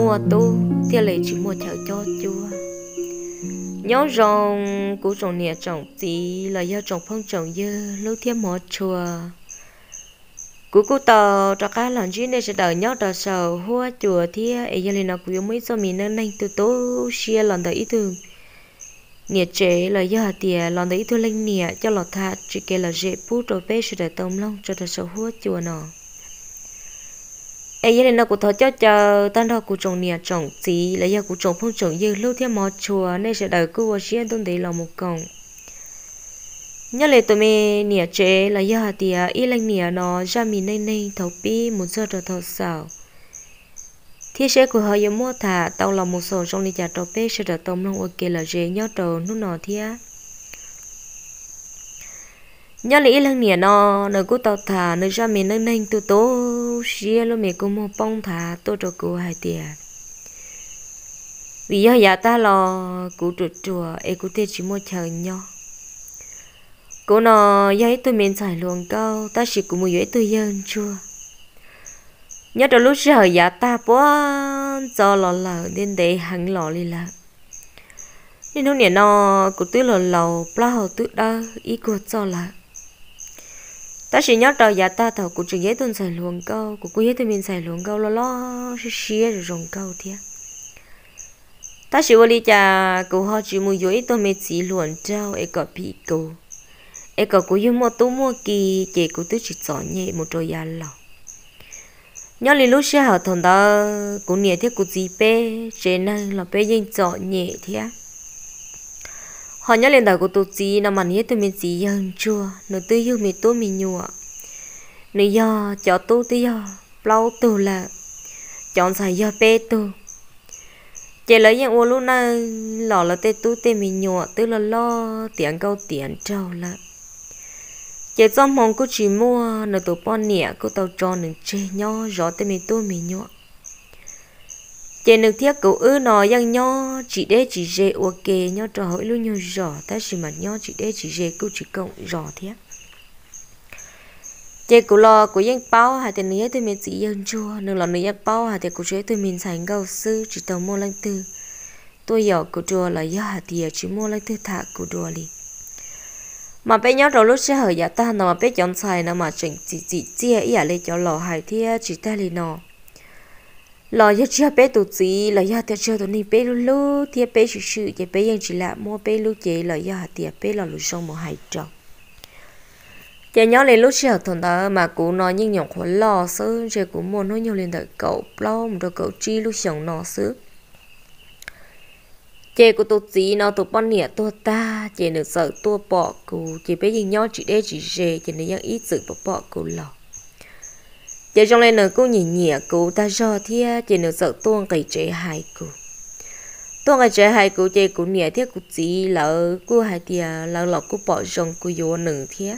mua tu thì lấy chỉ mua theo cho chua nhớ rồng cú trồng nè trồng tí là do trồng phong trồng dơ lâu thêm một chùa cú cú tờ cho cá lần chứ nên sẽ đợi nhớ đợi sầu hoa chùa thì ấy giờ này nó yếu mấy số mình nên nên từ tố xia lần đợi ý thường nè chế là do tiền lần đợi ý thường lên nè cho lọt thà chỉ kể là dễ bút rồi về sẽ đợi tôm long cho đợi sầu hoa chùa nọ ấy giờ nó cũng thọ cho chờ tan đó cũng trồng nia trồng gì lấy giờ cũng trồng phong trồng như lưu thiên mò chùa nên sẽ đợi cứ vào xuyên tôn đấy là một còng nhớ lại tụi mình nhà chế là giờ thì ít lên nia nó ra mình nay nay thầu pi một giờ rồi thầu sào thì sẽ của họ giống mua thả tàu lòng một số trong đi chặt đầu bếp sẽ được tôm long ok là dễ nhớ đầu nút nọ thia nhớ lại ít lên nhà nó nơi cũng tàu thả nơi ra mình nay nay tụi tôi cô xia lo mẹ cũng mua bông thả tôi cho cô hai tiền vì do giả ta lo cụ trụ chùa em cụ tê chỉ mua chờ nhau cô nó giấy tôi mình xài luôn câu ta chỉ cũng mua giấy tôi dân chua nhớ trong lúc giờ giả ta bỏ cho lò lờ nên để hẳn lò đi là nên hôm nay nó cụ tôi lò lầu bao tự đơ ý của cho là ta chỉ nhớ đầu giờ ta thầu của chuyện giấy tuần xài luồng câu của quý tôi mình xài luồng câu lo lo xí xí rồi rồng câu thế ta chỉ vô lý cha cụ họ chỉ mua dưới tôi mình chỉ luồng trao ấy có bị cô ấy có cụ dùng một tú mua kỳ chỉ cụ tôi chỉ chọn nhẹ một trò già lò nhớ lý lúc xưa họ thằng ta cũng nhẹ thế cụ gì bé trên này là bé dân chọn nhẹ thế họ nhớ lên đời của tôi chỉ nó mà nhớ tôi mình chỉ dân chua nó tư yêu mình tôi mình nhua nó do cho tôi tư do lâu tôi là chọn xài do bê tôi chỉ lấy những ô lúc này lọ là tê tôi tê mình nhọ tôi là lo tiền câu tiền trâu là chỉ cho mong cô chỉ mua nó tụ bò nẻ cô tàu tròn đừng chê nhau rõ tê mình tôi mình nhọ chế nước thiết cậu ư nó yang nho chị đế chị dễ ok nho trò hỏi luôn nho rõ ta chỉ mà nho chị đế chị dễ câu chị cộng rõ thiết chế cậu lo của yang bao hà tiền nữa tôi mình chị yang chua nương lo nữa yang bao hà tiền của chế tôi mình thành cầu sư chị tàu mua lăng tư tôi hiểu của chùa là do hà tiền chị mua lăng tư thả của chùa đi mà bé nhớ rồi lúc sẽ hỏi giả ta nó mà bé chọn xài nó mà chỉnh chị chị chia ý là lấy cho lò hài thia chị ta lì nọ lo ya chưa bé tổ chỉ lo ya theo chưa tụ ni bé lu lu thì bé sự sự chỉ bé yang chỉ là mua bé lu chỉ lo ya thì bé lo lu sông một hai tròn chỉ nhớ lấy lúc xưa thằng đó mà cụ nói nhưng nhộng khổ lo sứ chỉ cụ muốn nói nhiều lên đợi cậu lo một đôi cậu chi lúc sống nó sứ Chỉ của tổ chỉ nó tổ bọn nè tổ ta chỉ được sợ tổ bỏ cụ chỉ bé gì nhau chị đây chị rề chỉ nên dân ít sự bỏ bỏ cụ lọ giờ trong lên nửa cú nhìn nhẹ cụ ta do thia chỉ nửa sợ tuông cái chế hai cụ tuông cái chế hai cụ chế cụ nhẹ thia cụ chỉ lỡ cụ hai tia lỡ lọ cụ bỏ rồng cụ vô nửa thia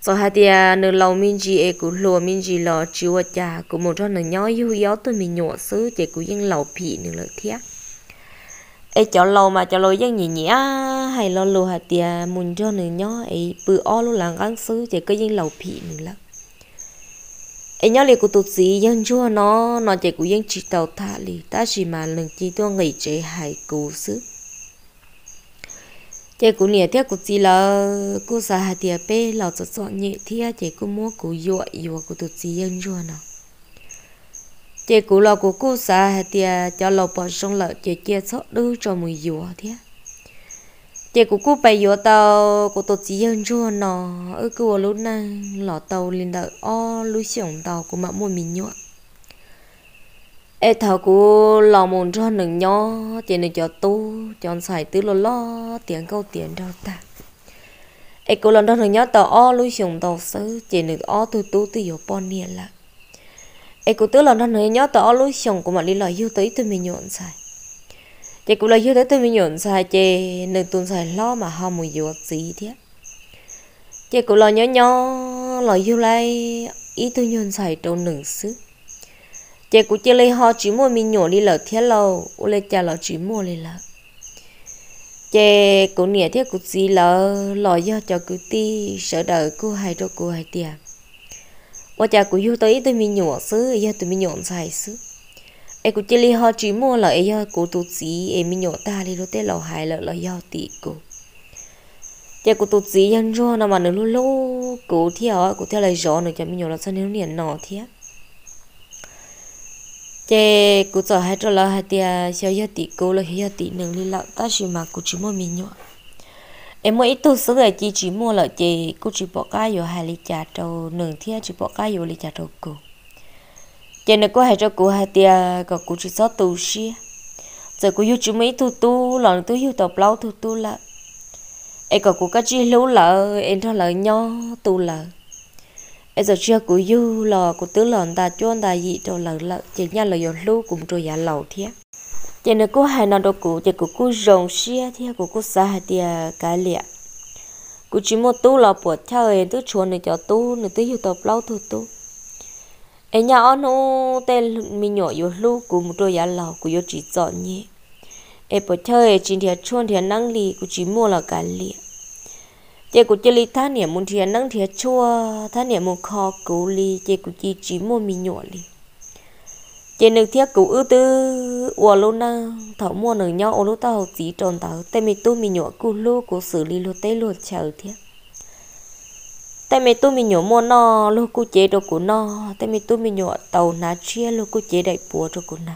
sau hai tia nửa lâu min gì e cụ lùa min gì lọ chiếu ở cha cụ một trong nửa nhói yêu gió tôi mình nhọ xứ chế cụ yên lầu pì nửa lỡ thia ấy chọn lâu mà chọn lâu dân nhỉ nhỉ hay lo lùa hai tia muốn cho nửa nhói ấy bự o luôn là gắn xứ chế cứ yên lầu pì nửa lỡ em nhớ liền của tụt gì dân chua nó nó chạy của dân chỉ tàu thả lì ta chỉ mà lần chi tôi nghỉ chạy hải cú xứ chạy của nhà thiết của gì là cô xã hà tiệp bê lão cho chọn nhẹ thiết chạy của mua của dội dội của tụt gì dân chua nó chạy của lão của cô xã hà tiệp cho lò bỏ xong lợn chạy chia sót đưa cho mùi dội thiết chị cũng cúp bay vô tàu của tổ chỉ hơn chua nó ở cửa lúc này lọ tàu lên đợi o lối xưởng tàu của mẹ mùi mình nhọ ê thảo của lò mồn cho nừng nhó chị nừng cho tu chọn xài tứ lo lo tiền câu tiền đâu ta ê cô lần đó nừng nhó tàu o lối xưởng tàu sứ chị nừng o tu tu tu vô bon nia là ê cô tứ lần đó nừng nhó tàu o lối xưởng của mẹ đi lò yêu tới tụi mình nhọn xài chị cũng là như thế tôi mới nhận sai chị nên tôi sai lo mà không một gì gì thế chị cũng lo nhỏ nhỏ lo như lại ý tôi nhận sai trong nừng xứ chị cũng chỉ lấy họ chỉ mua mình nhổ đi lỡ thế lâu u lấy cha lỡ chỉ mua đi lỡ chị cũng nhẹ thế cũng gì lỡ lo do cho cứ ti sợ đợi cô hai cho cô hai tiền ủa cha cũng yêu tới tôi mình nhổ xứ giờ tôi mình nhọn xài xứ em cũng chỉ li họ chỉ mua là em cô tu sĩ em mình nhổ ta li lô tê lò hài là là do tị cô giờ cô tu sĩ nhân rồi nó mà nó lô lô cô theo cô theo lại gió nữa cho mình nhổ là sao nếu liền nọ thế giờ cô cho hai trò là hai tia sao do tị cô là do tị nương li lợ ta chỉ mà cô chỉ mua mình nhổ em mỗi tu sứ rồi chỉ chỉ mua là chị cô chỉ bỏ cái vô hai ly trà trầu nương thế chỉ bỏ cái vô ly trà trầu cô giờ nó có hai cho cụ hai tia có cụ chỉ sáu tù xí giờ cụ yêu chú mấy tu tu lòng tu yêu tập lâu tu tu là em có cụ cái chi lú lợ em cho là nhau tu lợ em giờ chưa cụ yêu lò cụ tứ lòn ta chôn ta gì cho lợ lợ chỉ nhau là dọn lú cùng rồi giả lầu thiệt giờ nó có hai năm đó cụ giờ cụ cụ rồng xia thiệt cụ cụ sa hai tia cái liệt cụ chỉ một tu là bỏ chơi em tứ chuồn này cho tu này tứ yêu tập lâu tu tu em nhỏ nó tên mình nhỏ yếu lu của một đôi giá lầu của yếu chỉ dọn nhỉ em bỏ chơi chỉ thiệt chôn thiệt năng lì của chỉ mua là cả lì chị của chơi lì thá nè muốn thiệt năng thiệt chua thá nè muốn kho cú lì chị của chị chỉ mua mình nhỏ lì chị nước thiệt cú ư tư ủa luôn na thảo mua nữ nhau ô lúc tao chỉ tròn tao tên mình tu mình nhỏ cú lu của xử lý luôn tê luôn chờ thiệt tại mẹ tôi mình nhổ mua nó lúc cô chế đồ của nó tại mẹ tôi mình nhổ tàu ná chia lúc cô chế đại búa đồ của nó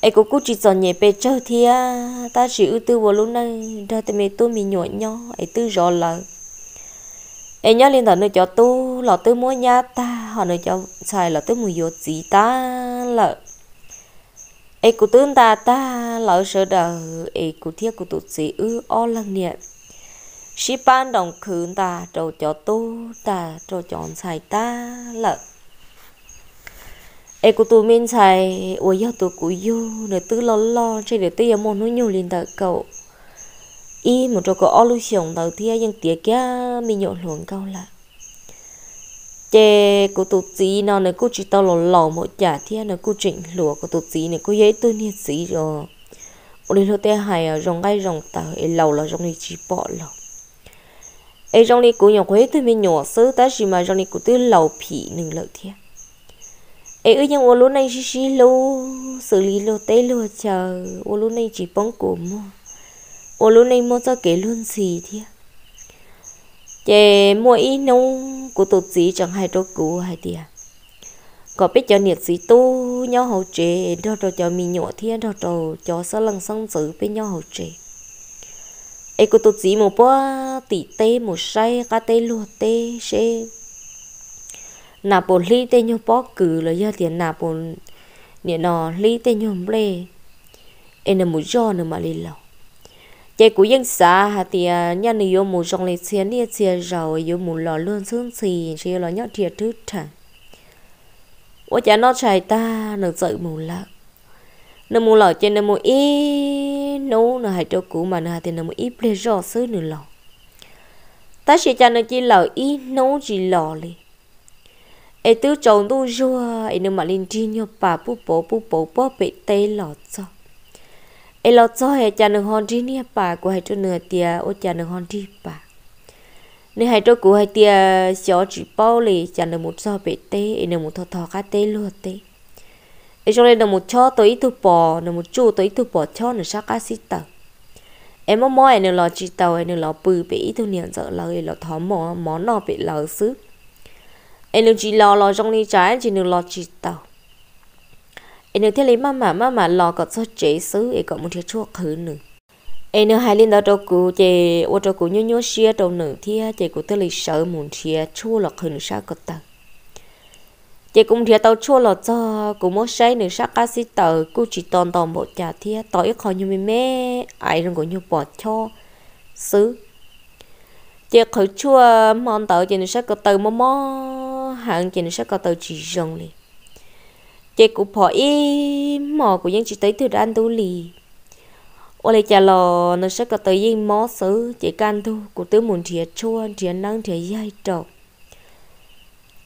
ấy cô cô chỉ dọn nhẹ bề chơi thì à ta chỉ ưu tư vào lúc này đó tại mẹ tôi mình nhổ nhau ấy tư rõ là ấy nhớ lên tưởng nơi cho tu là tư mua nhà ta họ nơi cho xài là tư mua vô gì ta là ấy cô tương ta ta lỡ sợ đời ấy cô thiết cô tụt gì ư o lần niệm sĩ bán đồng khứ ta trâu cho tu ta trâu chọn xài ta lợ ê cô tu mình xài ủa giờ tu cú yêu nửa tư lo lo chơi để tư giờ môn nó nhiều liền tờ cậu y một trâu có ô lưu xiong tờ thia nhưng tía kia mình nhộn luồng câu là chê cô tu gì nó nửa cô chỉ tao lò lò một chả thia nửa cô chỉnh lùa cô tu gì nửa cô dễ tư nhiệt gì rồi ủa đi lô tê hài à, rồng ai rồng tờ ê lầu là rồng đi chí bỏ lầu ai trong này cũng nhọc huế tôi mới nhỏ xứ ta chỉ mà trong này cũng tôi lầu phì nương lợi thiệt ai ở nhưng ô lúa này chỉ chỉ lô xử lý lô tế lô chờ ô lúa này chỉ bóng cổ mua ô lúa này mua cho kể luôn gì thiệt chè mua ít nông của tổ gì chẳng hay đâu cũ hay tiệt có biết cho nhiệt gì tu nhau hậu chế đó rồi cho mình nhỏ thiên đó rồi cho sơ lần xong giữ với nhau hậu chế ai cô tôi chỉ một bó tỉ tê một say cá tê lúa tê xe nà bồn ly tê nhau bó cử là do tiền nà bồn nè nò ly tê nhau lê em là một do nữa mà lên lầu chạy của dân xã hà thì nhà này yêu một trong lấy tiền đi tiền rồi yêu một lò lươn xương xì chỉ lò nhóc thiệt thứ thẳng ủa chả nó chạy ta nó sợ mù lạc nó mua lò trên nó mua ý nấu nó hay cho cũ mà nó hay thì nó mua ý pleasure xứ nửa lò ta sẽ e e cho nó e chỉ lò ý nấu chỉ lò li ai tứ chồng tu rùa ai nó mà lên chi nhau bà bố bố bố bố bố bị tê lò cho ai lò cho hay cho nó hòn chi nha bà của hay cho nửa tia ô cho nó hòn chi bà nên hai cho cụ hai tia xó chỉ bao lì cho nó một so bị tê ai nó một thò thò cá tê luôn tê ấy cho nên là một cho tới thứ bỏ là một chu tới thứ bỏ cho là sắc acid tàu em mong mỏi nên là chỉ tàu nên là bự bị thu niệm giờ là là thó mỏ món nó bị lỡ xứ em chỉ lo lo trong ly trái chỉ nên lo chỉ tàu em thế lấy mama mama lo có sao chế xứ ấy có một thiệt chua khứ nữa em nữa hai lên đó đâu cụ chị ô đâu cụ nhớ nhớ xia đâu nữa thì chị cụ tới lịch sử muốn thiệt chua là khứ nữa sao có tàu chị cũng thiệt tao chua lọt cho cũng mất say nữa sắc ca sĩ tờ cũng chỉ toàn toàn bộ trả thiệt tao ít khó như mày mẹ ai đừng có như bỏ cho xứ chị khởi chua mòn tờ chị nữa sắc có tờ mò mò hàng chị nữa sắc có tờ chỉ rồng liền chị cũng bỏ ý mò của dân chị tới từ ăn tu lì ô lê chả lò nó sắc có tới yên mó xứ chị can thu của tứ muốn thiệt chua thiệt năng thiệt dai trọc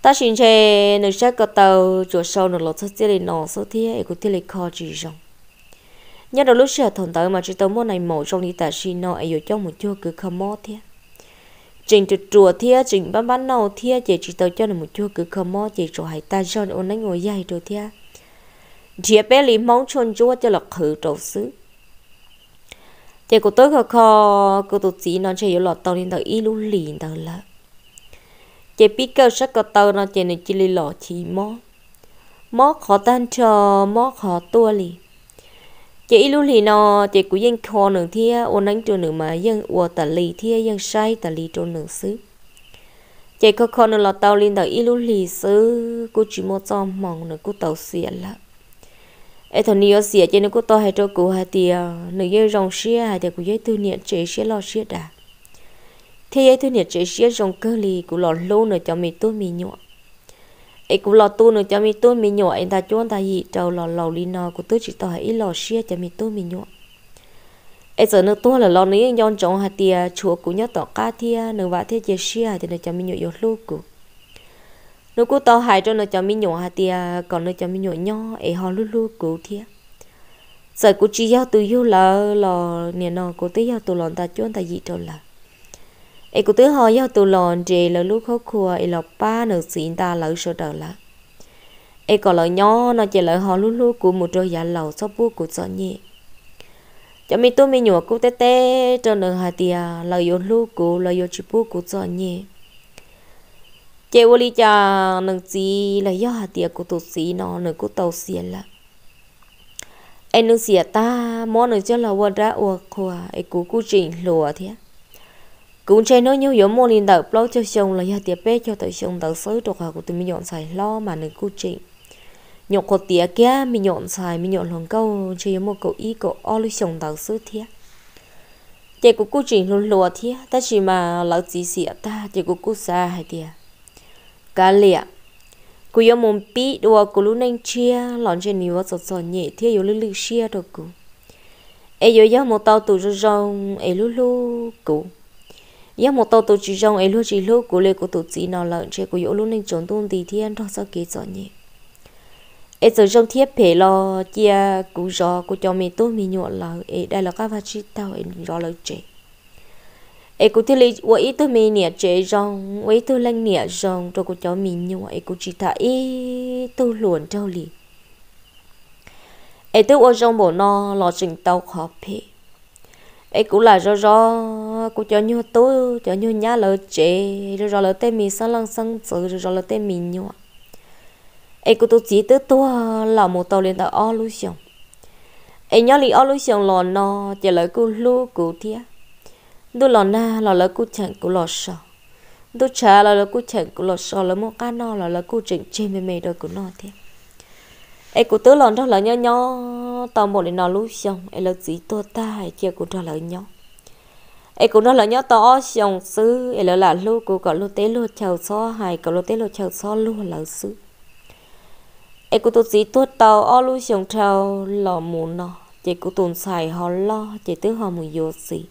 ta xin chê nước chắc cơ tàu chỗ sâu nó lột sắt chia lên nó sơ thiết ấy cũng thiết lịch kho chỉ rong nhớ đầu lúc xưa thằng tới mà chỉ tớ mua này mổ trong đi ta xin nó ấy trong một chỗ cứ không mót thiết trình từ chùa thiết trình bán bán nâu thiết chỉ chỉ tớ cho là một chỗ cứ không mót chỉ chỗ hải ta cho ôn nấy ngồi dài rồi thiết chỉ bé lì mong chôn chúa cho là khử trầu xứ chỉ có tới kho kho cô tụt chỉ nó chỉ có lọt tàu nên tớ ít lú lì tàu là chị biết cơ sắc cơ tàu nó chị này chỉ lì lọ chỉ mó mó khó tan chờ mó khó tua lì chế lưu lì nó chị cũng dân kho nửa thia ôn nắng trôi nửa mà dân ua tà lì thia dân say tà lì trôi nửa xứ chị khó khó nửa lọ tàu lên tàu lưu lì xứ cô chỉ mó cho mong nửa cô tàu xịa lắm ấy thằng nia xịa chị nửa cô to hay cho cô hai tia nửa dân rong xịa hai tia của dân tư niệm chế xịa lo xịa đã thì ấy tôi nhiệt chế chia trong cơ li của lọ lô nữa cho mình tôi mình nhọ ấy cũng lọ tu nữa cho mình tôi mình nhọ anh ta cho anh ta gì trâu lọ lầu li nò của tôi chỉ tỏ ấy lọ chia cho mình tôi mình nhọ ấy giờ nữa tôi là lọ nữa anh yon trống hạt tia chúa của nhớ tỏ cá tia nữa vả thế chia chia thì nữa cho mình nhọ yếu lô cũng nó cô tao hại cho nó cho mình nhọ hạt tia còn nó cho mình nhọ nhọ ấy họ lú lú cứu thia giờ cô chỉ giao tôi yêu là là nè nó cô tới giao tôi lòn ta cho anh ta gì cho là ai cũng tự hỏi do tù lòn chỉ là lúc khó khua ai lọc ba nửa xin ta lỡ sơ đỡ là ai còn lỡ nhỏ nó chỉ lỡ họ lúc lúc của một đôi giả lầu sắp bút của sợ nhẹ cho mi tôi mi nhổ cũng té té cho nửa hai tia lỡ yến lúc của lỡ yến chỉ bút của sợ nhẹ chế vô lý cha nửa gì là do hạt tiệc của tổ sĩ nó nửa của tàu xiên là em nâng xìa ta món nửa cho là vợ ra uộc hòa ấy cú cú trình lùa thế cũng chơi nói nhiều giống mô linh đạo blog cho chồng là do tiệp bé cho tới chồng tới sới đồ hà của tôi mình nhọn xài lo mà nên cú chị nhọn cột tía kia mình nhọn xài mình nhọn lòng câu chơi giống một cậu y cậu o lưu chồng tới sứ thiệt chị của cú chị luôn lùa thế ta chỉ mà lão chỉ xịa ta chị của cú xa hay thiệt cá lẹ cú giống một bị đồ của lũ nên chia lòng trên nhiều sọt sọt nhẹ thế giống lưu lưu chia rồi cụ ấy yếu giống một tàu tù rong ấy lú lú cụ giờ một tàu tổ chỉ trong ấy luôn chỉ lúc của lê của tổ chỉ nào lợn chế của yếu luôn nên trốn tung thì thiên trong sao kế cho nhỉ ấy giờ trong thiết phải lo chia cụ gió của cho mình tôi mình nhộn là ấy đây là các vật chi tao ấy rõ lời chế ấy cũng thiết lý của ý tôi mình nhẹ chế trong ấy tôi lanh nhẹ trong rồi của cho mình nhộn ấy cũng chỉ thả ý tôi luồn trâu liền ấy tôi ở trong bộ nó lo trình tao khó phê ấy cũng là rõ rõ cũng cho như tú cho như nhà lỡ chế rõ rõ lỡ tên mình sang lăng sang chữ rõ rõ lỡ tên mình nhau ấy cũng tôi chỉ tới tôi là một tàu liên tàu o lưu xong ấy nhớ lý o lưu xong lò nó chỉ lỡ cũng lưu cũng thiết tôi là na là lỡ cũng chẳng cũng lò sợ tôi chả là lỡ cũng chẳng cũng lò sợ lỡ một cái nó là lỡ cũng chẳng chê mê mê đôi cũng nó thiệt ấy cũng tớ lòn trong lỡ nhau nhau tao một lần nó lúc xong ấy lỡ gì tôi ta ấy kia cũng trả lời nhau ấy cũng nó lời nhau to xong xứ ấy là là lúc cụ có lúc tế lúc chào xó hài có lúc tế lúc chào xó lúc là xứ ấy cũng tôi gì tôi tao o lúc xong chào lò mù nó chỉ cũng tồn xài họ lo chỉ tứ họ mùi vô gì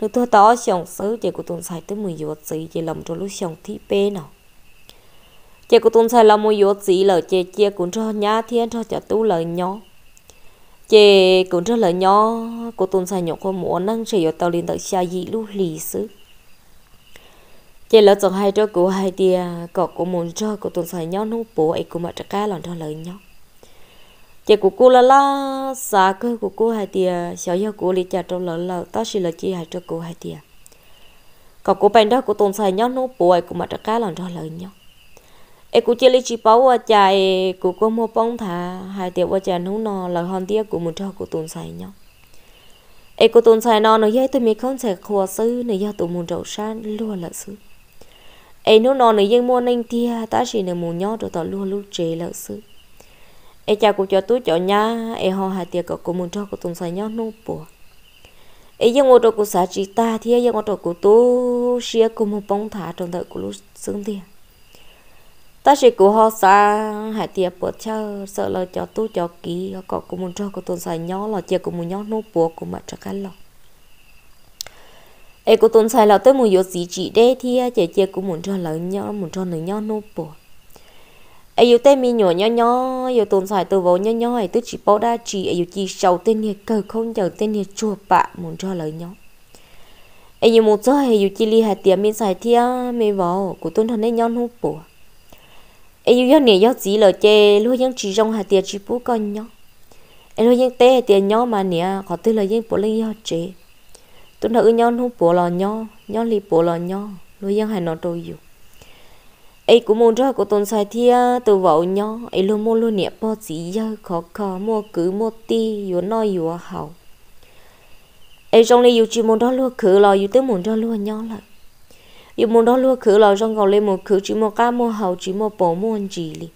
lúc tôi to xong xứ chỉ cũng tồn xài tứ mùi vô gì chỉ lòng cho lúc xong thi pê nào chị cũng tuân sai là mua yếu gì là chị chị cũng cho nhà thiên cho cho tu lời nhỏ chị cũng cho lời nhỏ cô tuân sai nhỏ cô muốn năng sử dụng tàu liên tới xa dị lưu lì xứ chị lỡ chọn hai cho cô hai tia có cô muốn cho cô tuân sai nhỏ nung bố ấy cũng mặt trả cá làm cho lời nhỏ chị của cô là la xa cơ của cô hai tia 小要 cô lý trả trong lỡ lỡ tao chỉ là chị hai cho cô hai tia có cô bên đó của tuân sai nhỏ nung bố ấy cũng mặt trả cá làm cho lời nhỏ em cũng chơi chỉ bảo qua chạy của cô mua bông thả hai tiệm qua chạy nấu nò là hoàn tiếc của một trò của tuần xài nhau em của tuần xài nò nó dây tôi mới không sẽ khóa sư này do tụi một trầu san luôn là sư em nấu nò này dân mua nên tia ta chỉ là một nhau rồi tao luôn lúc trễ là sư em chào cô cho tôi chọn nha em họ hai tiệm của một trò của tuần xài nhau nấu bùa ấy dân ngồi trò của xã chỉ ta thì dân ngồi trò của tôi xia cùng một bông thả trong đợi của lúc xuống tiền ta chỉ cố họ xa hải tiệp bộ chờ sợ là cho tu cho kỹ có cũng muốn cho có tuần sài nhỏ là chơi cũng muốn nhỏ nô bộ cũng mà cho cái lọ ấy có tuần sài là tới muốn yếu gì chỉ đây thì chơi chơi cũng muốn cho lớn nhỏ muốn cho lớn nhỏ nô bộ ấy yếu tên mi nhỏ nhỏ nhỏ yếu tuần sài từ vốn nhỏ nhỏ ấy tôi chỉ bảo đa chỉ ấy yếu chỉ sầu tên này cờ không chờ tên này chùa bạ muốn cho lớn nhỏ ấy yếu một số ấy yếu chỉ li hải tiệp mi sài thia mi vỏ của tuần thằng đấy nhỏ nô bộ ấy yêu nè yêu gì lo chê lúc những chỉ rong hạt tiền chỉ phú con nhau ấy lúc những té tiền nhau mà nè họ tư là những bỏ lên yêu chế tôi nói nhau không bộ là nhau nhau li bộ là nhau lúc những hay nó đâu yêu ấy cũng muốn cho cô tôn sai thia từ vợ nhau ấy luôn mua luôn nè bao gì yêu khó khó mua cứ mua ti yếu nói yếu hậu ấy trong này yêu chỉ muốn đó luôn cứ lo yêu tới muốn cho luôn nhau lại yêu muốn đó luôn khử lò trong cầu lên một khử chỉ một cá mua hầu chỉ một bổ một gì chỉ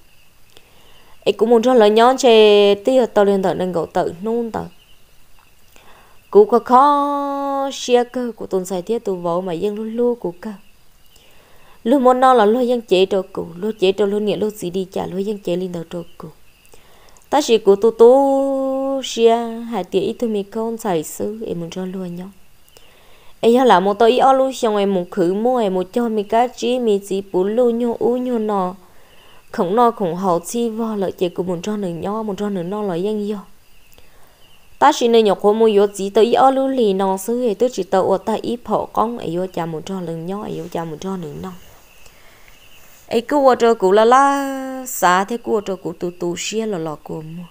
ấy cũng muốn cho lời nhón chè tiêu tao lên tận nên gậu tự nôn tận cú có khó xia cơ của tuần xài thiết tụ vỗ mà dân luôn luôn của cơ luôn muốn nó là luôn dân chế cho cụ luôn chế cho luôn nghĩa luôn gì đi trả luôn dân chế lên đầu cho cụ ta chỉ của tu tu xia hai tiếng ít thôi mình không xài xứ em muốn cho luôn nhón ấy giờ là một tôi ở luôn xong rồi e một khử mua e một cho mi cá chi mi chỉ bù lu nhô u nhô nọ không nọ không hậu chi vo lợi chỉ của một cho nửa nho một cho nửa nọ lợi danh yo ta chỉ nên nhọc hôm mua yo chỉ tôi ở luôn lì nọ xứ ấy e tôi chỉ tôi ở ta ít phổ con ấy yo cha một cho nửa nho ấy yo cha một cho nửa nọ ấy cứ ở chỗ cũ là la xả thế cứ ở chỗ cũ tụ tụ xia lò lò cùng, mua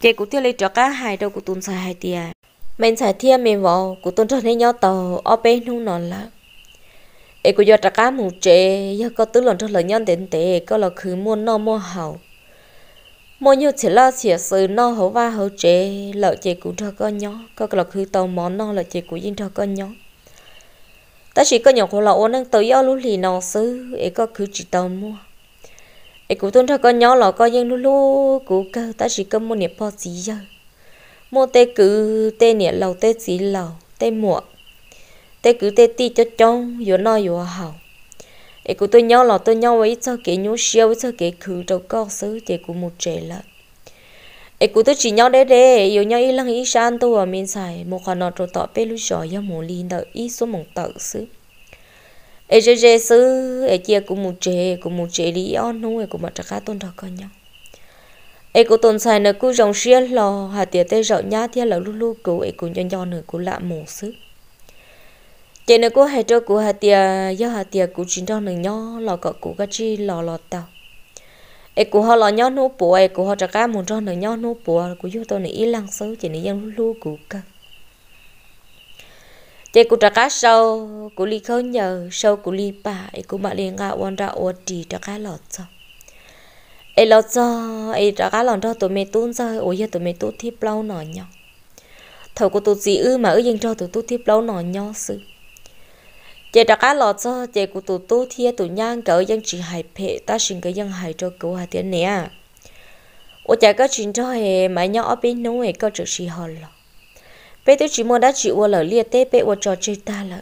chỉ cũ tiêu lấy cho cá hai đâu của tuần sai hai tia mình sẽ thiên mình vào cụ tôn trở nên nhau tàu ở bên nung nọ là ấy cũng do trả cá mù chế do có tứ lần cho lời nhân tiền tệ có là khứ mua no mua hậu mua nhiều chỉ là chỉ sự no hậu va hậu chế lợi chế cũng cho con nhỏ có là khứ tàu món no lợi chế cụ yên cho con nhỏ ta chỉ có nhỏ khổ là ôn đang tới do lúc lì nọ sư ấy có khứ chỉ tàu mua ấy cụ tôn cho con nhỏ là coi yên lúc lúc cụ cơ ta chỉ có mua niệm bao gì giờ mua tê cứ tê nhẹ lầu tê xí lầu tê muộn tê cứ tê ti cho chong yo no yo hào ấy của tôi nhau là tôi nhau ấy cho cái nhú siêu ấy cho cái khử trâu con xứ chỉ cũng một trẻ lợn ấy của tôi chỉ nhau đấy đấy yo nhau ý lăng ý san tôi ở mình xài một khoản nọ trâu tọt bê lú giỏi yo một lin đợi ý số một tờ xứ ấy chơi chơi xứ ấy chia cũng một trẻ cũng một trẻ lý on nuôi của mặt trạc tôn thờ con nhau ấy cũng tồn tại nữa cũng dòng xe lò hà tiệt tê rậu nhá thiên là lúc lúc cũng ấy cũng nhân do nữa cũng lạ mổ xứ chị nữa cũng hay cho cụ hà tiệt do hà tiệt cũng chính cho nữa nhỏ lò cọ cụ cái chi lò lò tàu ấy cũng họ lò nhỏ nốt bùa ấy cũng họ trả cá một trong nữa nhỏ nốt bùa cũng giúp tôi này ít lăng xứ chị này dân lúc lúc cũng cần chị cũng trả cá sâu cũng ly khơi nhờ sâu cũng ly bà ấy cũng mà liền ngã oan ra oan trì trả cá lọt sao ai lo cho ai ra cá lòn cho tụi mày tuôn ra ôi giờ tụi mày tuốt thiếp lâu nọ nhở? thầu của tụi gì ư mà ư dành cho tụi tuốt thiếp lâu nọ nhau sự chị ra cá lò cho chị của tụi tuốt thiếp tụi nhang cỡ dân chỉ hại phe ta xin cái dân hại cho cứu hà tiền nè ôi chả có chuyện cho hề mà nhau ở bên nông hề có trực gì hòn lọ bé tôi chỉ muốn đã chịu ở lỡ lia tê bé ở cho chơi ta lợ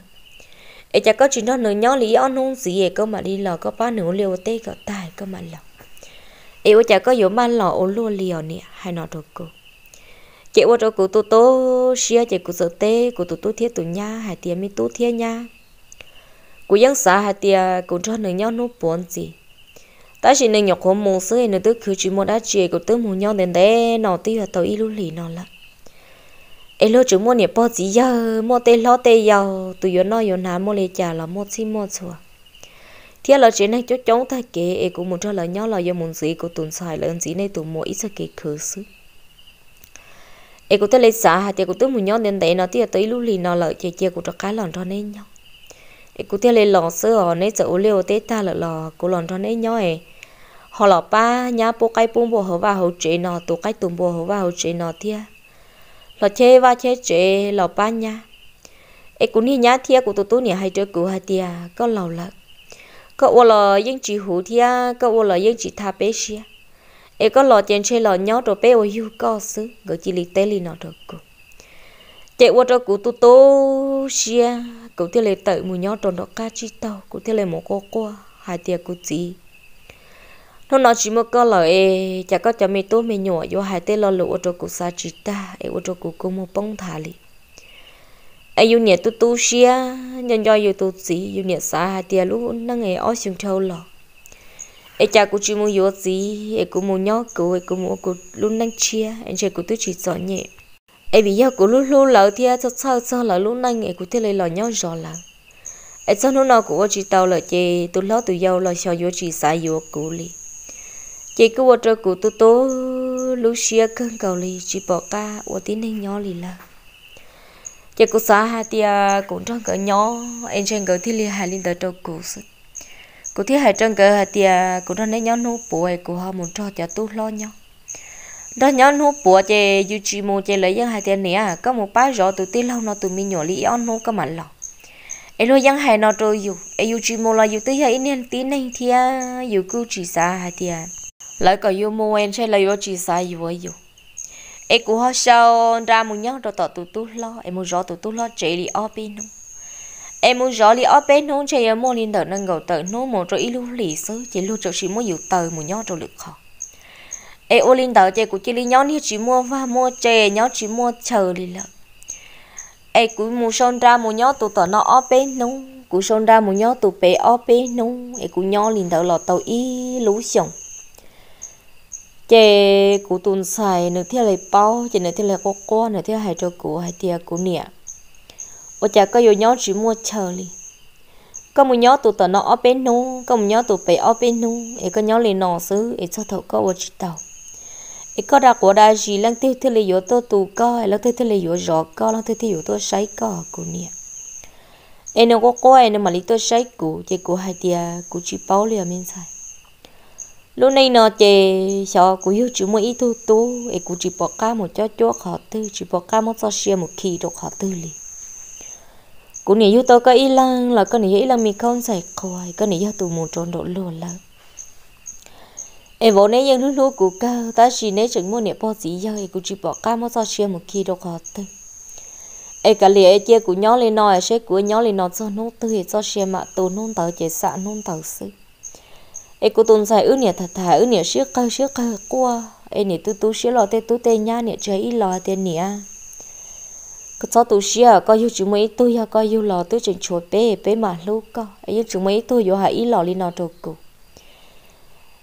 ấy chả có chuyện đó nữa nhau lý on hôn gì hề cơ mà đi lò có ba nửa liều tê có tài cơ mà lọc yêu chả có dụ mà lọ ổ lúa liền nè hay nọ được cô chị của cho cụ tụ tố xia chị cụ sợ tê cụ tụ tụ thiết tụ nha hai tiền mi tụ thiết nha cụ dân xã hai tiền cụ cho nữ nhau nô bốn gì ta chỉ nên nhọc hồ mồ sơ nên tức cứ chỉ một đã chị cụ tứ mù nhau đến đây nọ tí là tàu y lì nọ lắm ấy lô chúng mua nè bao gì giờ mua tê lo tê giàu tụi yo nó yo nà mua lê chả là mua xin mua chùa thế là chuyện này cho chống ta kể e cũng muốn cho lời nhau là do muốn gì của tuần xài là gì này tụi mua ít sẽ kể khứ xứ e cũng tới lấy xã hạt thì cũng tới muốn nhau nên đấy nó tiếc tới lúc lì nó lợi chơi chơi cũng cho cái lòn cho nên nhau e cũng tiếc lấy lò xưa họ nên sợ liều tết ta là lò của lòn cho nên nhau e họ là ba nhá bố cái bún bò họ vào hậu chế nó tổ cái tụm bò họ vào hậu chế nó tiếc lò chế và chế chế lò ba nhá e cũng như nhá thiệt của tụi tôi nhỉ hay chơi cứu hai tia có lầu lợn có ô lò yên chỉ hủ thì à có ô lò yên chỉ thà bé xia ấy có lò tiền chơi lò nhỏ rồi bé ô yêu có xứ người chỉ lì tê lì nọ được cô chạy qua cho cụ tu tô xia cụ tiêu lệ tự mùi nhỏ tròn đó ca chi tàu cụ tiêu lệ một cô cô hai tiệc cụ chỉ nó nói chỉ một câu lời chả có cho mẹ tôi mẹ nhỏ vô hai tê lo lụa cho cụ sa chỉ ta ấy e cho cụ cô một bông thả liền ai yêu nhẹ tu tu xia nhân do yêu tu sĩ yêu nhẹ xa hai tia lũ nâng ấy ở xuống trâu lò ai cha cũng chỉ muốn yêu gì ai cũng muốn nhóc, cũng ai cũng muốn cũng luôn nâng chia anh chơi cũng tu chỉ rõ nhẹ ai bây giờ cũng luôn luôn lỡ tia cho sao sao lỡ luôn nâng ai cũng thế lấy lò nhóc rõ lắm ai sao lúc nào cũng chỉ tàu là chơi tu lót tu giàu là sao yêu chỉ xa yêu cũng li chỉ cứ vợ chơi cũng tu tu lũ xia cơn cầu li chỉ bỏ ca ở tiếng này nhỏ li là giờ cũng xóa hai thì cũng trong cỡ nhỏ em trên cỡ thì li hai linh tới trong cũng cụ thiết hai trong cỡ hai thì cũng trong đấy nhỏ nô bùa của họ muốn cho cho tôi lo nhau đó nhỏ nô bùa chơi duy trì một chè lấy dân hai tiền nè à, có một bát rõ từ tiên lâu nó từ mi nhỏ li on nô có mạnh lòng em lo dân hai nó trôi dù em duy trì một là dù tới hai nên tí này thì dù cứ chỉ xa hai thì lại có yêu mua em sẽ lấy vô chỉ xa dù ấy dù em cũng họ sao ra một nhóm rồi tỏ tụi tôi lo em muốn rõ tụi tôi lo chị đi ở bên không em muốn rõ đi ở bên không chị em muốn liên tờ nâng gầu tờ nó một rồi ít lúc lì xứ chị lúc cho chị muốn nhiều tờ một nhóm rồi được khó em ô liên tờ chị của chỉ đi nhóm đi chỉ mua và mua chè nhóm chỉ mua chờ đi lợ em cũng muốn son ra một nhóm tụi tờ nó ở bên không cũng son ra một nhóm tụi bé ở bên không em cũng nhóm liên tờ lọt tàu ít lú xong chế cụ tùn xài nửa thiên lại bao chế nửa thiên lại có có nửa thiên hai cho cụ hai tia cụ nè ô chả có yêu nhau chỉ mua chờ li có một nhau tụt tờ nó ở bên nu có một nhau tụt bé ở bên nu ấy có nhau liền nọ xứ ấy cho thầu có ô chỉ tàu ấy có đặc của đại gì lăng tiêu thiên lại yếu tố tụ có ấy lăng tiêu thiên lại yếu rõ có lăng tiêu thiên yếu tố sấy có cụ nè ấy nó có có ấy nó mà lý tôi sấy cụ chế cụ hai tia cụ chỉ bao liền mình xài lúc này nó chè sợ cú yêu chú mua ít thu tú ấy cú chỉ bỏ cá một chỗ chỗ họ tư chỉ bỏ cá một cho xe một khi đồ họ tư liền cú này yêu tôi có ý lăng là con này ý lăng mình không sạch khỏi con này yêu tụ một tròn độ luôn là em vốn nãy giờ lúc lúc cú ca ta chỉ nãy chẳng muốn nẹp bao gì giờ ấy cú chỉ bỏ cá một cho xe một khi đồ họ tư ấy cả lì ấy chơi cú nhỏ lên nồi sẽ cú nhỏ lên nồi cho nô tư ấy cho xe mà tụ nôn tờ chế xạ nôn tờ sự ấy cô tôn giải ước nhỉ thật thà ước nhỉ xíu cơ xíu cơ qua ấy nhỉ tu tu xíu lọ tê tu tê nhá nhỉ chơi ít lọ tê nhỉ cái cháu tu xíu có yêu chú mấy tu ya có yêu lọ tu chừng chùa bé bé mà lâu có ấy yêu chú mấy tu yêu hà ít lọ li nó trâu cụ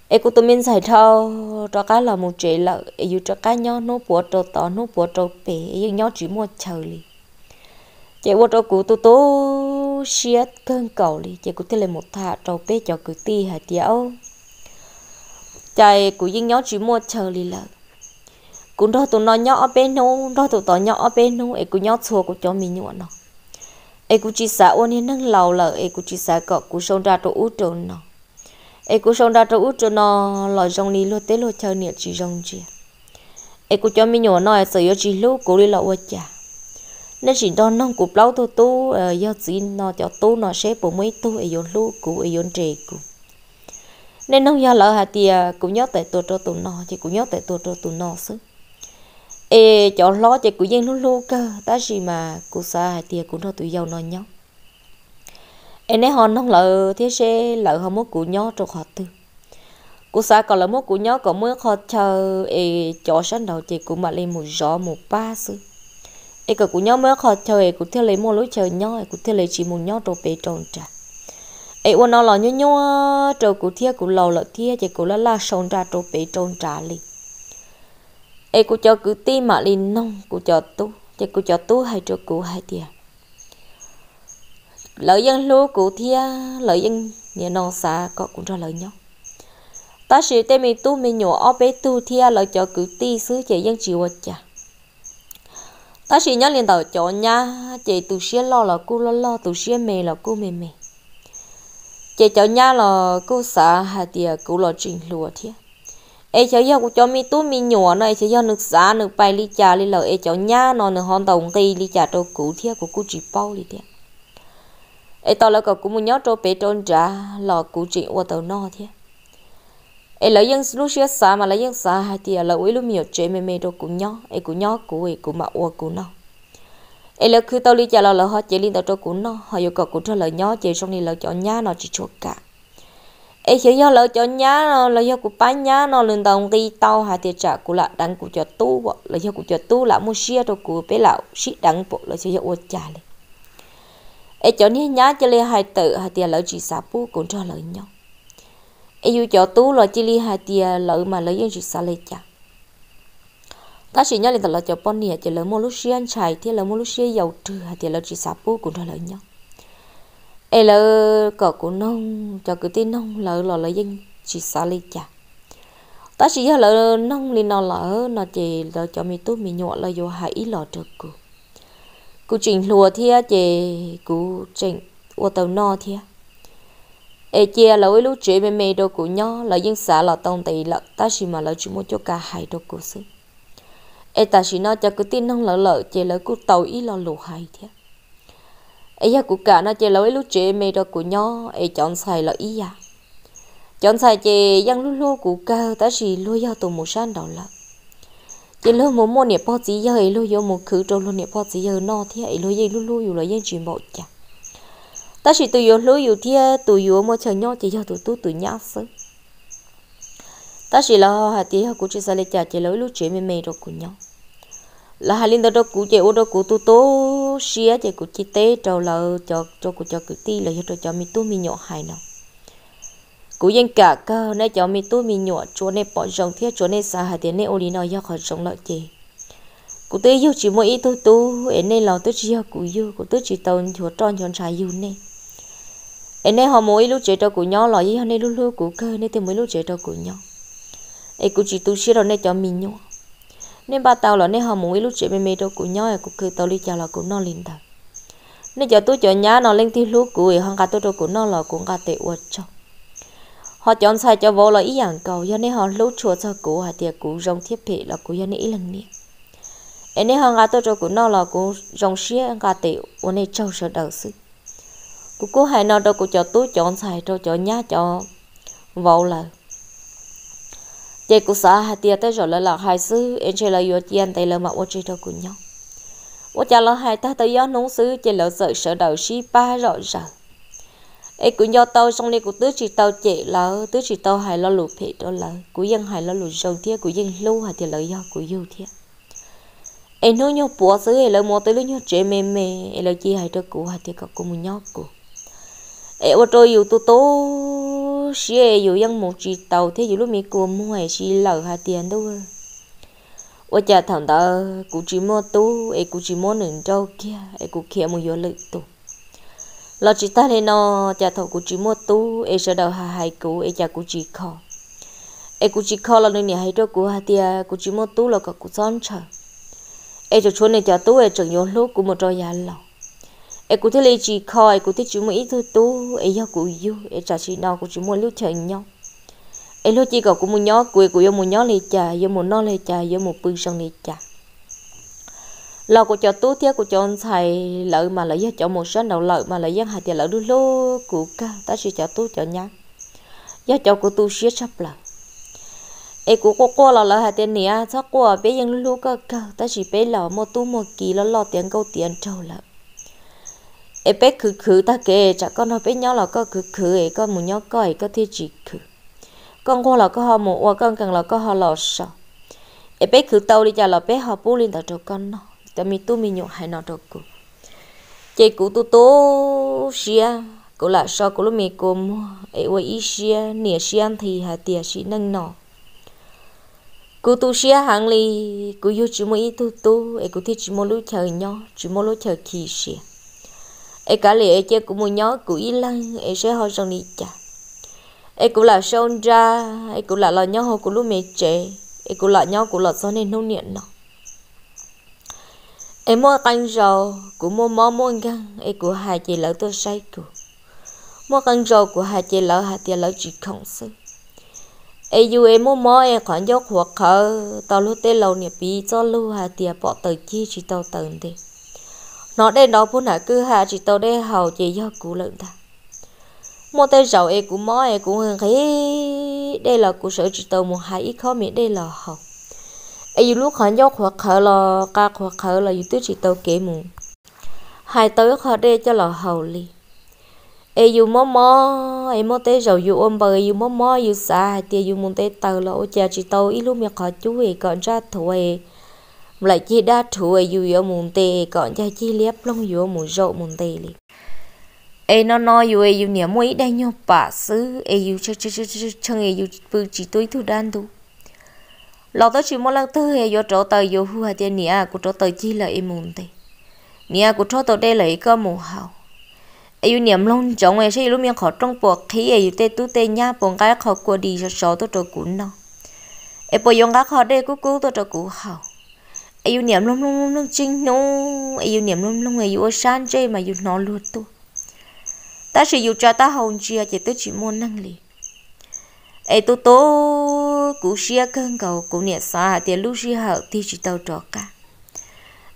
ấy cô tôn mình giải thao cho cá là một chuyện là yêu cho cá nhau nó bùa trâu tỏ nó bùa trâu bé yêu nhau chỉ mua chơi liền chị vô trâu cụ tôi tố xiết cơn cầu đi chị cụ lên một thà trâu bé cho cụ ti hả tiểu chạy cụ dính nhỏ chỉ mua chờ lì là, cụ đó tụi nó nhỏ bên nô đó tụi tỏ nhỏ bên nô ấy cụ nhỏ xua của cho mình nhọn nó ấy cụ chỉ xả ôn yên nâng lầu là ấy cụ chỉ xả cọ cụ sông ra trâu út trâu nó ấy cụ sông ra trâu út trâu nó lòi rong đi luôn té luôn chờ niệm chỉ rong chị ấy cụ cho mình nhọn nó ấy sợ yếu chỉ lúc cụ đi lậu quá chả nên chỉ đón nông cụ lâu thôi tu ờ, do chỉ nó cho tu nó sẽ bổ mấy tu ở yon lu cụ ở yon trì cụ nên nông do lỡ hà ờ, thì cũng nhớ tại tuột cho tụ nó chỉ cũng nhớ tại tuột cho tụ nó chứ ê cho lo chỉ cụ dân lu lu cơ ta gì mà cụ xa hà thì cũng cho tụi giàu nó nhóc ê nè họ nông lỡ thế sẽ lỡ họ muốn cụ nhớ cho họ tư cụ xa còn là muốn cụ nhớ còn muốn họ chờ ê cho sẵn đầu chỉ cũng mà lên một gió một ba xứ thì cái của nhau mới khó chơi cũng theo lấy một lối chơi nhau cũng theo lấy chỉ một nhau đồ bể tròn trả ấy uốn nó lò nhau nhau trâu cú theo cũng lầu lợ theo chỉ cũng là là sòn ra đồ bể tròn trả li ấy cũng cho cứ ti mà li nông cũng cho tu chỉ cũng cho tu hai trâu cũng hai tiền lợi dân lúa cú theo lợi dân nhà non xa có cũng cho lợi nhau ta sĩ tê mình tu mình nhổ ở bể tu theo lợi cho cứ ti xứ chỉ dân chịu chả ta chỉ nhớ liền đầu chỗ nha chị từ xía lo là cô lo lo từ xía mề là cô mề mề chị chỗ nha là cô xã hà tiề cô lo chuyện lùa thiệt ai cháu yêu của cháu mi tu mi nhỏ này cháu yêu nước giá nước bay ly trà ly lợ ai cháu nha nó nước hòn đồng tây ly trà trâu cũ thiệt của cô chỉ bao ly thiệt ai tao là cậu cũng muốn nhớ trâu bé trôn trà là cũ chuyện qua tàu no thiệt ấy lấy dân lúc xưa xa mà lấy dân xa hai thì là ấy lúc miêu chế mê mê đâu cũng nhỏ ấy cũng nhỏ cũng ấy cũng mà ua cũng nó ấy lấy cứ tao lý trả lời là họ chế liên tao cho cũng nó họ yêu cầu cũng cho lời nhỏ chế xong đi lời cho nhá nó chỉ chuột cả ấy hiểu do lời cho nhá nó lời do của bán nhá nó lên đồng đi tao hai thì trả của lại đăng của cho tu vợ lời do của cho tu là mua xe đâu của bé lão sĩ đăng bộ lời cho ua trả lên ấy cho nên nhá cho lấy hai tự hai thì lời chỉ xả bu cũng cho lời nhau ai yêu cho tú lo chỉ li hai tia lợi mà lấy dân chỉ xa lấy chả ta chỉ nhớ lên là cho bọn nè chỉ lấy một lúc xuyên chạy thì lấy một lúc xuyên dầu trừ hai tia lấy chỉ xa bố cũng thôi lợi nhau ai lỡ cỡ của nông cho cứ tin nông lỡ lo lấy dân chỉ xa lấy chả ta chỉ nhớ lỡ nông lên nó lỡ nó chỉ lỡ cho mình tú mình nhọ là vô hai ý lỡ được cụ cụ chỉnh lùa thì chỉ cụ chỉnh ô tàu no thì ai chia là với lúc chuyện bên mẹ đồ của nhau là dân xã là tông tỷ là ta chỉ mà là chỉ một chỗ cả hai đồ của sự ai ta chỉ nói cho cứ tin không lỡ lỡ chỉ là cứ tàu ý là lù hai thế ai gia của cả nó chỉ là với lúc chuyện mẹ đồ của nhau ai chọn xài là ý à chọn xài chỉ dân lúc lúc của cả ta chỉ lôi do tụ một san đó là chỉ lôi một môn niệm bao chỉ giờ ấy lôi do một khứ trâu lôi niệm bao chỉ giờ no thế ấy lôi dây lúc lúc dù là dân chuyện bộ chả ta chỉ tụi yếu lối yếu thiê tụi yếu mà chờ nhau chỉ cho tụi tu tụi nhau sớm ta chỉ là họ hạt tí họ cũng chỉ xa lệ chả chỉ lối lúc chuyện mềm mềm rồi của nhau là hai linh đó đó cũng chỉ ô đó cũng tu tố xia chỉ cũng chỉ tế trâu là cho cho cũng cho cứ ti là cho cho mi tu mi nhỏ hài nào cũng dân cả cơ nãy cho mi tu mi nhỏ chỗ này bỏ rồng thiết chỗ này xa hà tí này ô lý nào do khỏi rồng lợi chị cụ tôi yêu chỉ mỗi ít tôi em nên lòng tôi chỉ yêu cụ yêu cụ tôi chỉ tàu chỗ tròn chọn trái yêu nên em nên họ mỗi lúc chơi trò của nhau là gì hôm nên lúc lúc của cơ nên thì mỗi lúc chơi trò của nhau em cũng chỉ tu sĩ rồi nên cho mình nhau nên ba tao là nên họ mỗi lúc chơi bên mê trò của nhau em cũng cứ tao đi chào là cũng non liền thật nên giờ tôi chọn nhá nó lên thì lúc của họ cả tôi trò của nó là cũng cả tệ uất cho họ chọn sai cho vô là ý dạng cầu cho nên họ lúc chùa cho cụ hạt tiệc cụ rong thiết bị là cụ cho nên ý lần nữa em nên họ cả tôi trò của nó là cũng rong xía cả tệ uất nên trâu sợ đầu sức cô cố hay nó đâu cô cho túi chọn xài cho cho nhá cho vậu là chị cô xã hai tia tới rồi lại là hai xứ em chơi là yo tiền tay là mà ô chơi đâu cùng nhau ô cha là hai ta tới gió nóng xứ chị là sợ sợ đầu xí ba rồi rồi ấy cũng do tao xong đi cũng tứ chị tao chị là tứ chị tao hay lo lụt thì đó là của dân hay lo lụt sâu thiệt của dân lưu hay thì lợi do của yêu thiệt em nói nhau bùa xứ ấy là mua tới lúc nhau trẻ mềm mềm ấy là chi hay cho cụ hay thì cả cụ muốn nhau cụ ế ô trôi dù tu tố xế dù dân một chị tàu thế dù lúc mi cô mua hay xí lở hai tiền đâu à. ô cha thằng đó cụ chỉ mua tu ế cụ chỉ mua nừng trâu kia ế cụ kia mua vô lực tu lo chị ta lên nó cha thầu cụ chỉ mua tu ế sợ đầu hà hai cụ ế cha cụ chỉ khó ế cụ chỉ khó là nên nhà hai đứa cụ hai tia cụ chỉ mua tu là cả cụ son chờ ế cho chuôn này cha tu ế chẳng vô lúc cụ một trò già lòng e cụ thể lấy coi cụ thể chúng mỹ thứ tu e do cụ yêu e trả chỉ nào cụ chúng muốn lưu chờ nhau em lúc chỉ có cụ muốn nhó quê cụ yêu muốn nhó lấy trả yêu muốn nó lấy trả yêu muốn bưng sang lấy trả lọ của cho tu thiết của cho ông thầy lợi mà lợi giác cho một số đầu lợi mà lợi giác hai tiền lợi đôi lô của ca ta sẽ cho tu cho nhá giá cho của tu sẽ sắp là ấy của cô cô là lợi hai tiền nè chắc cô bé ยัง lúc cơ ca ta chỉ bé là một tu một kỳ là lọ tiền câu tiền trâu lợi ê bé khử khử ta kể chả con nó bé nhau là có khử khử ấy con muốn nhau coi có thi chỉ khử con qua là có họ một qua con cần là có họ lò sợ ê bé khử tàu đi chả là bé họ bố lên tàu cho con nó ta mi tu mi nhộn hay nó cho cụ chị cụ tu tu xia cụ là sao cụ lúc mi cụ mua ấy quay ý xia nè xia thì hà tia xí nâng nọ cụ tu xia hàng li cụ yêu chỉ mua tu tu ấy cụ thích chỉ mua lúc chờ nhau chỉ mua lúc chờ kỳ xia e cả lì chơi che cũng muốn nhớ của y lăng e sẽ ho sông đi chả e cũng là sông ra e cũng là lo nhớ hồi của lúc mẹ trẻ e cũng là nhớ của lọt sau nên nông niệm nó e mua canh rau của mua món mua gan e của hai chị lỡ tôi say của mua canh rau của hai chị lỡ hai chị lỡ chỉ không sư e dù em mua món em khoảng dốc hoặc khờ tao lúc tê lâu nè bị cho lưu hai chị bỏ tờ chi chỉ tao tờ đi nó đây đó bố nã cứ hạ chỉ tàu đây hầu chỉ do cú lợn ta một tay giàu e cũng mó e cũng hưng khí đây là cụ sở chỉ tàu một hai ít khó miễn đây là hầu e dù lúc hắn dốc hoặc khở là ca hoặc khở là dù tuyết chỉ tàu kể mù hai tới khó đây cho là hầu li e dù mỏ mỏ e một tay giàu dù ôm bờ dù mỏ mỏ dù xa tia dù muốn tay tàu là ô cha chỉ tàu ít lúc miệng khó chú e còn ra thổi lại chi đa thủ ở dù yếu mùn tê còn cha chi liếp long dù ở mùng rộ mùng tê li ê nó nói dù ấy dù nhớ mỗi đây nhau bà xứ ấy dù chơi chơi chơi chơi chơi ấy dù bự chỉ tôi thu đàn tu lọ tới chỉ một lăng thứ ấy dù chỗ tờ dù hua tiền nhia của chỗ tờ chi là em mùn tê nhia à, của chỗ tờ đây là cơ mù hào ấy dù niệm long chống ấy sẽ lúc miệng khó trong buộc khí ấy dù tê tu tê nhá buồn cái khó của đi cho số tôi chỗ cún nó ấy bồi dùng cái khó đây cú cú tôi chỗ cú hào yêu niệm lông lông lông lông chinh nô yêu niệm lông lông người yêu san chơi mà yêu nó luôn tu ta sử dụng cho ta hồn chia chỉ tới chỉ môn năng lý ai tu tố cú xia cơn cầu cú niệm xa tiền lúc xia hậu thì chỉ tàu trọ cả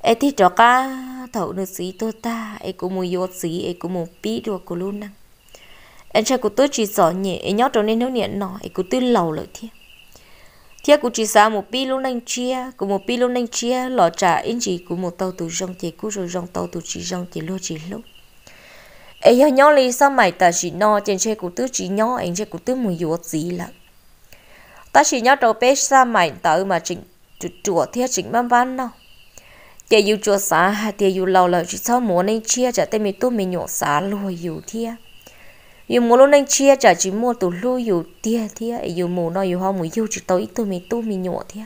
ai thì trọ cả thấu được sĩ tôi ta ai cũng muốn yêu sĩ ai cũng muốn bí đùa của luôn năng em trai của tôi chỉ sợ nhẹ ai nhớ trong nên nấu niệm nọ ai cũng tư lầu lợi thiệt thiết của chị xã một pi lúc nanh chia của một pi lúc nanh chia lọ trả in chị của một tàu từ rong chị cú rồi rong tàu từ chị rong chị lô chị lúc ấy giờ nhỏ lì sao mày ta chỉ no trên xe của tứ chỉ nhỏ anh xe của tứ mùi dùa gì là ta chỉ nhỏ đầu bé sao mày tự mà chỉnh chùa thiết chỉnh bám văn đâu chạy dù chùa xã hay chị dù lâu lâu chỉ sau muốn nên chia trả tên mình tôi mình nhổ xã lùi dù thiết yêu muốn luôn anh chia trả chỉ mua tổ lu yêu tia thia yêu mù nó yêu hoa mùi yêu chỉ tối tụi mình tu mình nhọ thia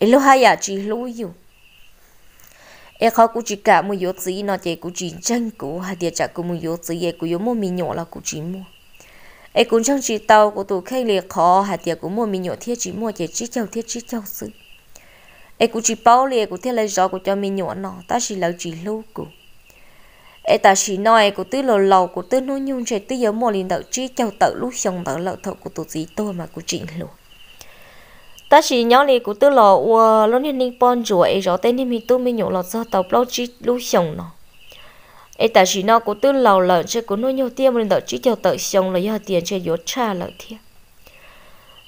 ấy lúc hai à chỉ lu yêu em khó cũng chỉ cả mùi yếu gì nó chỉ cũng chỉ chân cũ hai địa trả cũng mùi yếu gì vậy cũng yếu mua mình nhọ là cũng chỉ mua em cũng chẳng chỉ tao của tổ khay liệt khó hai địa cũng mua mình nhọ thia chỉ mua chỉ chỉ châu thia chỉ châu sự em cũng chỉ bao liệt cũng thia lấy gió của cho mình nhọ nó ta chỉ lâu chỉ lu cũng ê ta chỉ nói của tư lầu lầu của tư nuôi nhung chạy tư giờ mua linh đạo chi châu tẩu lúc xong tẩu lậu thọ của tổ gì tôi mà của chị luôn ta chỉ nhớ liền của tư lò ua lúc nên ninh pon rùa ấy rõ tên nên mình tư mình nhổ lọt do tàu lâu chi lúc xong nó ê ta chỉ nói của tư lầu lợn chơi của nuôi nhung tiêm linh đạo chi châu tẩu xong là do tiền chơi dốt cha lợn thiệt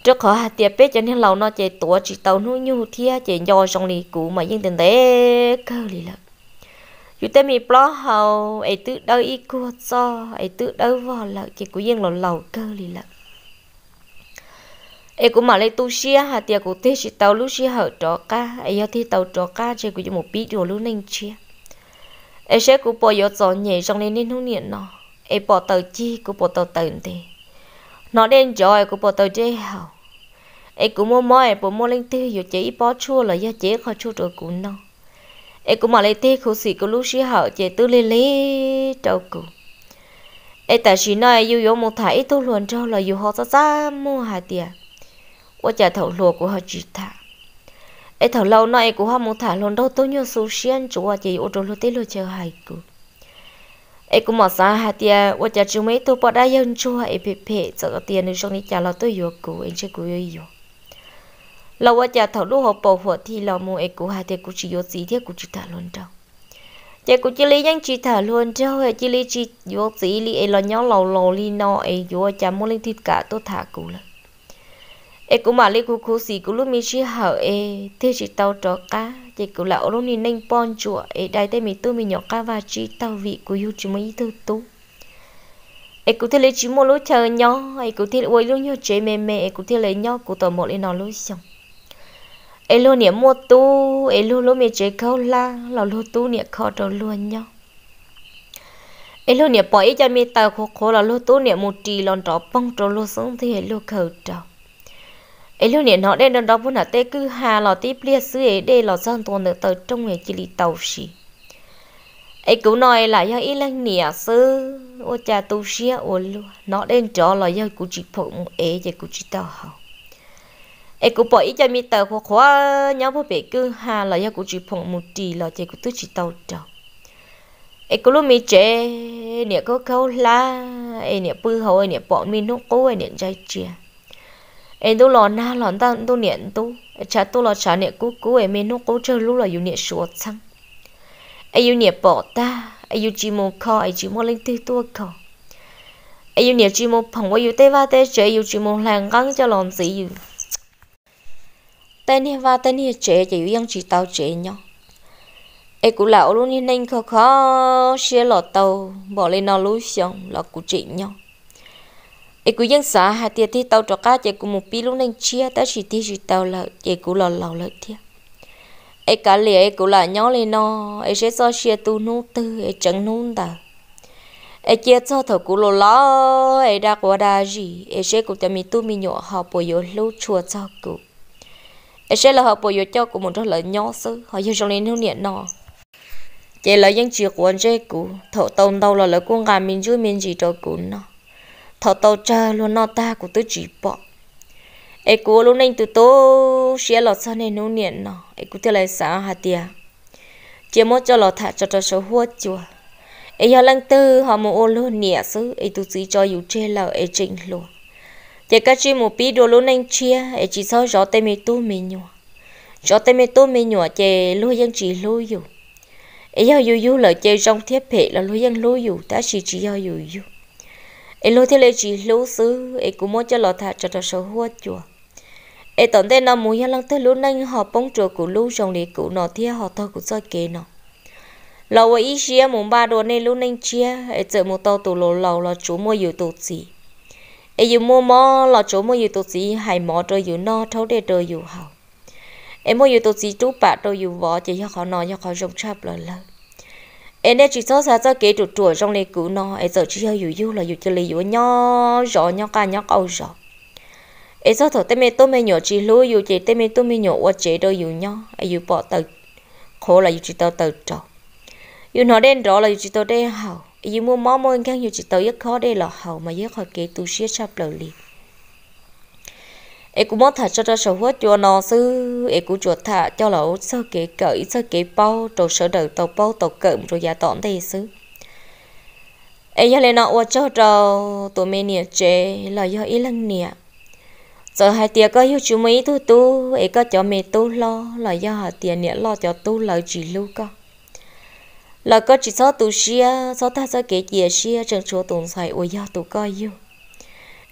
trước khỏi hạt tiệp biết cho nên lầu nó chạy tủa chỉ tàu nuôi nhung thiệt chạy do trong liền cũ mà yên tình tế cơ lì lợn dù tên mi pló hầu ấy tự đâu y cua cho ấy tự đâu vò lợ kì của yên lầu lầu cơ lì lợ ấy cũng mà lấy tu xia hà tiệc của tê chỉ tàu lúc xia hở trò ca ấy do thi tàu trò ca chơi của một bí rồi lúc nên chia ấy sẽ của bỏ gió gió nhảy trong nên nên không niệm nó ấy bỏ tàu chi của bỏ tàu tận thế nó đen rồi của bỏ tàu chơi hầu ấy cũng mua mồi bỏ mua lên tư rồi chỉ bỏ chua là do chế khó chua rồi cũng nó e cũng mà lấy thế khổ sĩ của lúc sĩ họ chế tư lê lê trâu cụ e tại sĩ nói yêu yếu một thả ít thu luận trâu là dù họ ra ra mua hà tiền qua trả thầu lùa của họ chỉ thả e thầu lâu nói của họ một thả luôn đâu tôi nhớ số xiên chủ à chế ô trâu lô tê lô chờ hai cụ e cũng mà xa hà tiền qua trả chú mấy tôi bỏ đa dân chua e phe phe sợ tiền nếu trong này trả là tôi yêu cụ anh sẽ cụ yêu lâu quá cha thầu lúa hộp bỏ phở thì lâu mua ấy cũng hai thế cũng chỉ vô gì thì cũng chỉ thả luôn đâu chị cũng chỉ lấy những chỉ thả luôn đâu ấy chỉ lấy chỉ vô gì li ấy là nhau lâu lâu li nó ấy vô cha mua lên thịt cả tôi thả cũng là ấy của mà lấy cũng cũng gì cũng lúc mình chỉ hở ấy thế chỉ tàu trò cá chị cũng là ở lúc này nên bon chùa ấy đại tây mình tôi mình nhỏ cá và chỉ tàu vị của yêu chỉ mới thứ tú ấy cũng thế lấy chỉ mua lúc chờ nhau ấy cũng thế ôi lúc nhau chế mềm mềm ấy cũng thế lấy nhau của tôi một lên nó lúc xong ấy luôn niệm mua tu ấy luôn luôn mẹ chơi câu la là luôn tu niệm khó đồ luôn nhau ấy luôn niệm bỏ ý cho mẹ tàu khô khô là luôn tu niệm một trì lon trọ bông trọ luôn sống thì ấy luôn khờ trọ ấy luôn niệm nó đen đơn đó vốn là tê cứ hà là tiếp lia xứ ấy đây là dân tuần được tới trong người chỉ lì tàu xì ấy cứu nói là do ý lăng nỉa sư ô cha tu xia ô luôn nó đen trọ là do cụ chỉ phụ ấy và cụ chỉ tàu hậu ai cũng bỏ ý cho mi tờ khóa khoa nhau bỏ bé cứ hà là do cũng chỉ phòng một tỷ là chỉ cũng tự chỉ tàu trầu ai cũng lúc mi chế nè có câu la ai nè bư hậu ai nè bỏ mi nó cố ai nè dây chia ai đâu lòn na lòn ta đâu nè tu cha tu là cha nè cú cú ai mi nó cố chơi lúc là yêu nè sủa chăng ai yêu nè bỏ ta ai yêu chỉ một kho ai chỉ một linh tư tua kho ai yêu nè chỉ một phòng ai yêu tê va tê chơi yêu chỉ một làng gắn cho lòn gì tên hi và tên hi chế chỉ yên chỉ tàu chế nhau ấy cũng là luôn như nên khó khó xe lọt tàu bỏ lên nó lối xong là cũng chị nhau ấy cũng dân xã hai tiệt thì tàu cho cá chạy cũng một pi luôn nên chia tới chỉ thì chỉ tàu là chạy cũng là lọt lợi thiệt ấy cả lì ấy cũng là nhỏ lên nó ấy sẽ do xe tu nu tư ấy chẳng nu ta ấy chia cho thầu cũng lọt lọt ấy đã qua đa gì ấy sẽ cũng cho mình tu mình nhọ họ bồi dưỡng lâu chùa cho cũng sẽ là hợp bộ yếu cho của một rất là nhỏ sư họ yêu trong lên nông nghiệp nọ chỉ là những chuyện của anh chị cụ thọ tông đâu là lời con gà mình chưa mình chỉ cho cụ nó thọ tàu chờ luôn nó ta của tôi chỉ bỏ ấy cụ lúc này từ tố sẽ là sao nên nông nghiệp nọ ấy cụ theo lại xã hà tia chỉ muốn cho lọ thả cho cho số hua chùa ấy giờ lần tư họ muốn ôn luôn nhẹ sư ấy tôi chỉ cho yêu chơi là ấy trình luôn chỉ các chị một bí đồ lúa nên chia để chỉ sau gió tây mê tu mê nhua gió tây mê tu mê nhua chỉ lúa dân chỉ lúa dù ấy giờ dù dù lợi chơi trong thiết bị là lúa dân lúa dù ta chỉ chỉ giờ dù dù ấy lúa thế lệ chỉ lúa xứ ấy cũng muốn cho lọ thà cho cho sầu hoa chùa ấy tổng tên nó muốn dân lăng tới lúa nên họ bóng chùa của lúa trong lì cụ nọ thiết họ thôi cũng soi kế nọ lâu ấy chia muốn ba đồ nên lúa nên chia ấy chợ một tàu tủ lầu lầu là chú mua nhiều tủ gì ai dù mua mò lọ chỗ mua dù tổ gì hay mò trời dù no thấu để trời dù hậu em mua dù tổ gì chú bà trời dù vỏ chỉ cho khó nói cho khó rong chắp lời lời em đã chỉ số sao cho kể trụ trụ trong này cứu no em giờ chỉ cho dù dù là dù cho lấy dù nhỏ rõ nhỏ ca nhỏ câu rõ em giờ thổ tên mẹ tôi mẹ nhỏ chỉ lúa dù chỉ tên mẹ tôi mẹ nhỏ qua chế đôi dù nhỏ em dù bỏ tờ khổ là dù chỉ tao tờ trọ dù nó đen rõ là dù chỉ tao đen hậu dù mua mò mò ngang dù chỉ tàu giấc khó đây là hậu mà giấc khó kế tu sĩ sắp lời liền ấy cũng mất thật cho ra sầu hết cho nó sư ấy cũng chuột thả cho lỗ sơ kế cởi sơ kế bao rồi sở đời tàu bao tàu cẩm rồi giả tỏn đây sư ấy giờ lên nọ qua cho trâu tụi mình nè chế là do ý lăng nè giờ hai tia có yêu chú mấy tu tu ấy có cho mẹ tu lo là do hai tia nè lo cho tu lời chỉ lưu con là có chỉ số tu xia số ta số kể gì xia chẳng số tụng xài ôi ya tu coi yêu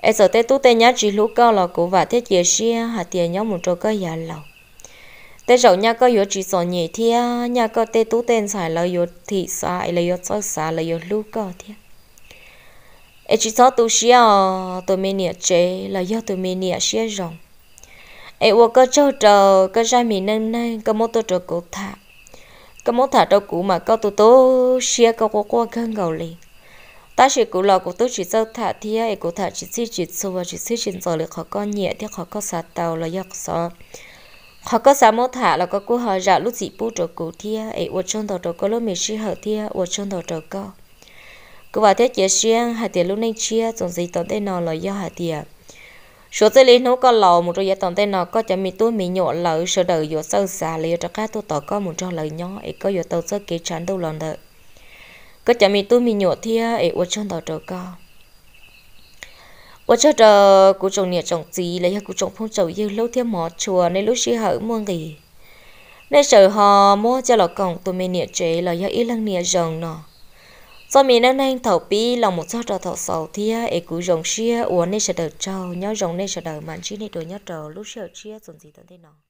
em sợ tê tu tê nhá chỉ lũ cao là cố và thế gì xia hà tiền nhá một chỗ coi ya lầu tê rậu nhá có yếu chỉ số nhẹ thia nhá có tê tu tên xài là yếu thị xài là yếu sơ xà là yếu lũ cao thia em chỉ số tu xia tụi mình nhẹ chế là do tụi mình nhẹ xia rồng em vừa có chỗ trời có ra mình nâng nâng có mô tổ trời cố thả có muốn thả đâu cũ mà có tụ tố xia có có qua gần gầu lì ta chỉ cũ là của tôi chỉ sau thả thia ấy của thả chỉ xí chỉ sâu và chỉ xí chỉ rồi được họ có nhẹ thì họ có sạt tàu là giặc sợ họ có sạt mốt thả là có cú họ ra lúc gì bu rồi cũ thia ấy ở trong đầu trộn có lúc mình suy hở thia ở trong đầu trộn có cứ vào thế chỉ xia hạt tiền lúc này chia còn gì tao đây nó là do hạt tiền số tiền lý nó có lò một trong giá tổng tên nó có cho mi túi mi nhọ lỡ sợ đời do sâu xà lý cho các tôi tỏ có một trong lời nhỏ ấy có do tàu sơ kỳ tránh đâu lần đợi có cho mi túi mi nhọ thì ấy ở trong tàu trâu co ở chỗ trờ cụ chồng nhà chồng gì lấy cụ chồng phong chầu yêu lâu thêm mỏ chùa nên lúc xí hở mua gì nên sợ họ mua cho lọ còng tôi mình nhà chế là do ít lăng nhà rồng nó do mình đang đang thầu pi lòng một số trò thầu sầu thia ấy cứ rồng xia uốn nên sẽ đỡ trâu nhớ rồng nên sẽ đỡ mặn chi nên đồ nhớ trâu lúc sẽ chia dùng gì tận thế nào